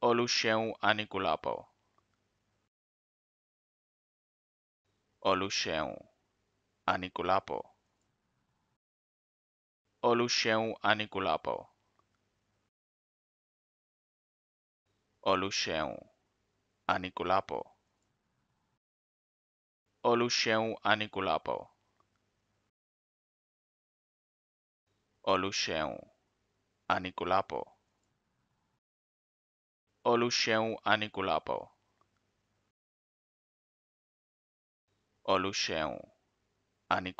Olusegun Anikulapo. Olusegun Anikulapo. Olusegun Anikulapo. Olusegun Anikulapo. Olusegun Anikulapo. Olusegun Anikulapo. Olu się ani kulapał. Olu się ani